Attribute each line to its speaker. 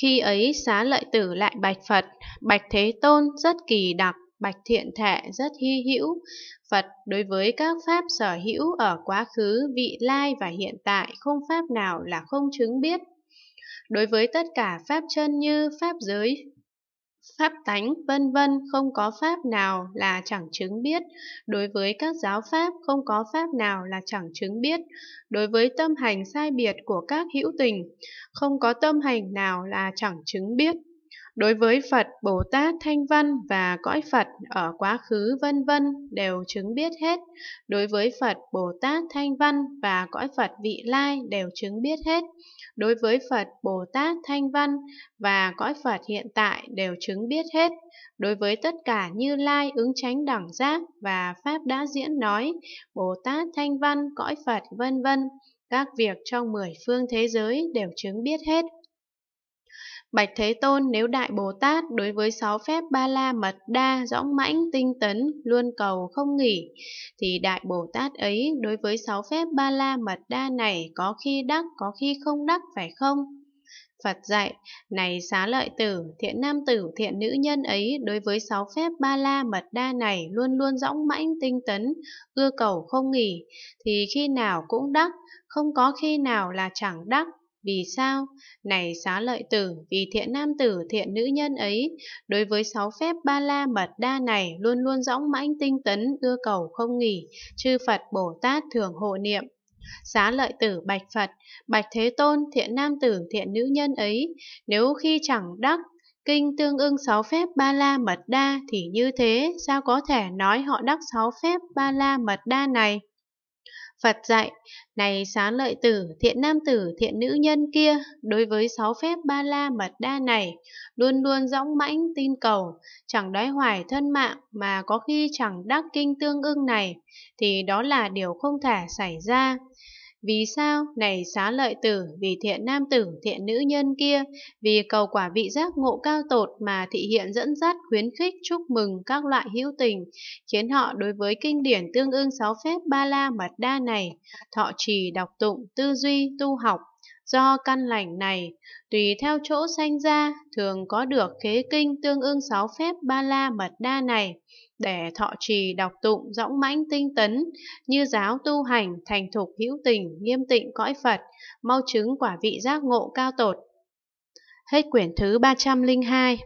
Speaker 1: Khi ấy xá lợi tử lại bạch Phật, bạch Thế Tôn rất kỳ đặc, bạch thiện thệ rất hy hữu. Phật đối với các pháp sở hữu ở quá khứ, vị lai và hiện tại không pháp nào là không chứng biết. Đối với tất cả pháp chân như pháp giới, pháp tánh, vân vân, không có pháp nào là chẳng chứng biết. Đối với các giáo pháp, không có pháp nào là chẳng chứng biết. Đối với tâm hành sai biệt của các hữu tình, không có tâm hành nào là chẳng chứng biết. Đối với Phật, Bồ Tát, Thanh Văn và cõi Phật ở quá khứ vân vân đều chứng biết hết. Đối với Phật, Bồ Tát, Thanh Văn và cõi Phật vị lai đều chứng biết hết. Đối với Phật, Bồ Tát, Thanh Văn và cõi Phật hiện tại đều chứng biết hết. Đối với tất cả Như Lai ứng chánh đẳng giác và Pháp đã diễn nói, Bồ Tát, Thanh Văn, cõi Phật vân vân các việc trong mười phương thế giới đều chứng biết hết. Bạch Thế Tôn nếu Đại Bồ Tát đối với sáu phép ba la mật đa rõng mãnh tinh tấn luôn cầu không nghỉ, thì Đại Bồ Tát ấy đối với sáu phép ba la mật đa này có khi đắc có khi không đắc phải không? Phật dạy, này xá lợi tử, thiện nam tử, thiện nữ nhân ấy đối với sáu phép ba la mật đa này luôn luôn rõng mãnh tinh tấn, ưa cầu không nghỉ, thì khi nào cũng đắc, không có khi nào là chẳng đắc, vì sao? Này xá lợi tử, vì thiện nam tử, thiện nữ nhân ấy, đối với sáu phép ba la mật đa này luôn luôn dõng mãnh tinh tấn, ưa cầu không nghỉ, chư Phật Bồ Tát thường hộ niệm. Xá lợi tử bạch Phật, bạch Thế Tôn, thiện nam tử, thiện nữ nhân ấy, nếu khi chẳng đắc kinh tương ưng sáu phép ba la mật đa thì như thế, sao có thể nói họ đắc sáu phép ba la mật đa này? Phật dạy, này xá lợi tử, thiện nam tử, thiện nữ nhân kia, đối với sáu phép ba la mật đa này, luôn luôn dõng mãnh tin cầu, chẳng đói hoài thân mạng mà có khi chẳng đắc kinh tương ưng này, thì đó là điều không thể xảy ra. Vì sao này xá lợi tử, vì thiện nam tử, thiện nữ nhân kia, vì cầu quả vị giác ngộ cao tột mà thị hiện dẫn dắt, khuyến khích, chúc mừng các loại hữu tình, khiến họ đối với kinh điển tương ương sáu phép ba la mật đa này, thọ trì, đọc tụng, tư duy, tu học, do căn lành này, tùy theo chỗ sanh ra, thường có được khế kinh tương ưng sáu phép ba la mật đa này, để thọ trì đọc tụng dõng mãnh tinh tấn, như giáo tu hành, thành thục hữu tình, nghiêm tịnh cõi Phật, mau chứng quả vị giác ngộ cao tột. Hết quyển thứ 302